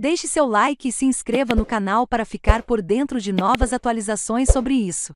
Deixe seu like e se inscreva no canal para ficar por dentro de novas atualizações sobre isso.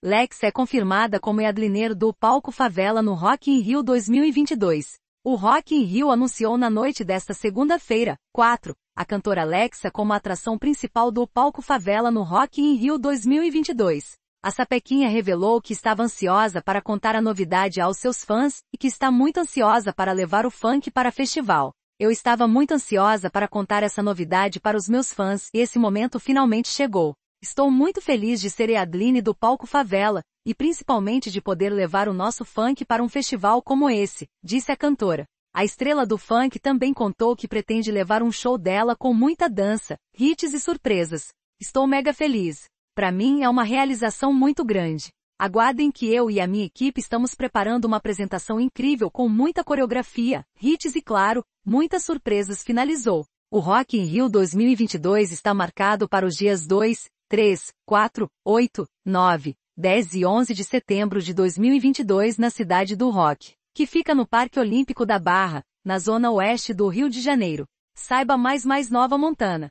Lex é confirmada como Adlineiro do palco Favela no Rock in Rio 2022. O Rock in Rio anunciou na noite desta segunda-feira, 4, a cantora Lexa como atração principal do palco Favela no Rock in Rio 2022. A Sapequinha revelou que estava ansiosa para contar a novidade aos seus fãs e que está muito ansiosa para levar o funk para festival. Eu estava muito ansiosa para contar essa novidade para os meus fãs e esse momento finalmente chegou. Estou muito feliz de ser Eadline do palco Favela, e principalmente de poder levar o nosso funk para um festival como esse, disse a cantora. A estrela do funk também contou que pretende levar um show dela com muita dança, hits e surpresas. Estou mega feliz. Para mim é uma realização muito grande. Aguardem que eu e a minha equipe estamos preparando uma apresentação incrível com muita coreografia, hits e claro, muitas surpresas finalizou. O Rock in Rio 2022 está marcado para os dias 2, 3, 4, 8, 9, 10 e 11 de setembro de 2022 na cidade do Rock, que fica no Parque Olímpico da Barra, na zona oeste do Rio de Janeiro. Saiba mais mais Nova Montana.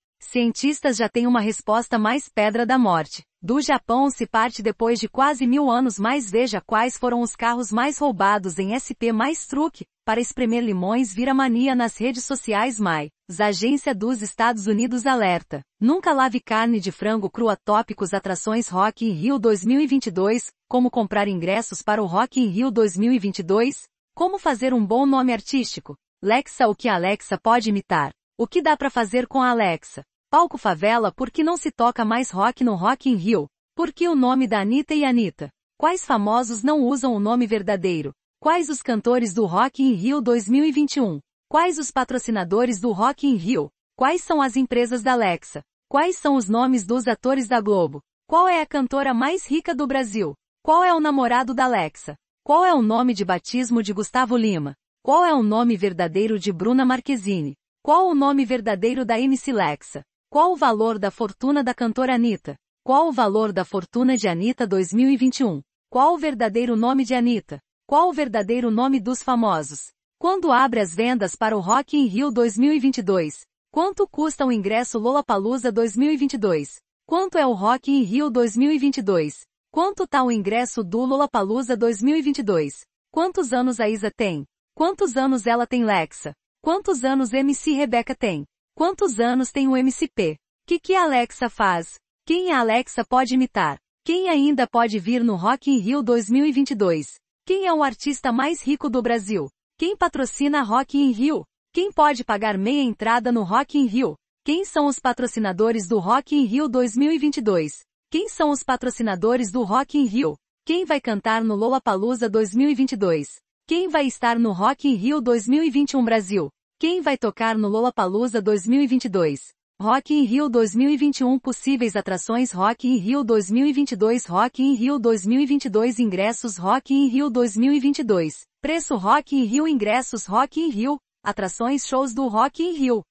Cientistas já têm uma resposta mais pedra da morte. Do Japão se parte depois de quase mil anos mais veja quais foram os carros mais roubados em SP mais truque, para espremer limões vira mania nas redes sociais Mai. Agência dos Estados Unidos alerta. Nunca lave carne de frango crua tópicos atrações Rock in Rio 2022, como comprar ingressos para o Rock in Rio 2022, como fazer um bom nome artístico. Lexa o que a Alexa pode imitar. O que dá para fazer com a Alexa? Palco Favela Por que não se toca mais rock no Rock in Rio? Por que o nome da Anitta e Anitta? Quais famosos não usam o nome verdadeiro? Quais os cantores do Rock in Rio 2021? Quais os patrocinadores do Rock in Rio? Quais são as empresas da Alexa? Quais são os nomes dos atores da Globo? Qual é a cantora mais rica do Brasil? Qual é o namorado da Alexa? Qual é o nome de batismo de Gustavo Lima? Qual é o nome verdadeiro de Bruna Marquezine? Qual o nome verdadeiro da MC Lexa? Qual o valor da fortuna da cantora Anitta? Qual o valor da fortuna de Anitta 2021? Qual o verdadeiro nome de Anitta? Qual o verdadeiro nome dos famosos? Quando abre as vendas para o Rock in Rio 2022? Quanto custa o ingresso Lollapalooza 2022? Quanto é o Rock in Rio 2022? Quanto tá o ingresso do Lollapalooza 2022? Quantos anos a Isa tem? Quantos anos ela tem Lexa? Quantos anos MC Rebeca tem? Quantos anos tem o MCP? Que que a Alexa faz? Quem a Alexa pode imitar? Quem ainda pode vir no Rock in Rio 2022? Quem é o artista mais rico do Brasil? Quem patrocina Rock in Rio? Quem pode pagar meia entrada no Rock in Rio? Quem são os patrocinadores do Rock in Rio 2022? Quem são os patrocinadores do Rock in Rio? Quem vai cantar no Lollapalooza 2022? Quem vai estar no Rock in Rio 2021 Brasil? Quem vai tocar no Lollapalooza 2022? Rock in Rio 2021 Possíveis atrações Rock in Rio 2022 Rock in Rio 2022 Ingressos Rock in Rio 2022 Preço Rock in Rio Ingressos Rock in Rio Atrações Shows do Rock in Rio